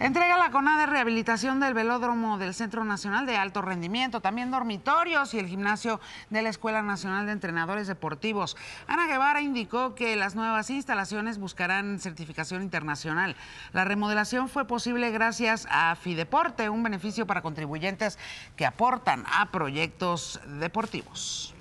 Entrega la CONA de rehabilitación del velódromo del Centro Nacional de Alto Rendimiento, también dormitorios y el gimnasio de la Escuela Nacional de Entrenadores Deportivos. Ana Guevara indicó que las nuevas instalaciones buscarán certificación internacional. La remodelación fue posible gracias a Fideporte, un beneficio para contribuyentes que aportan a proyectos deportivos.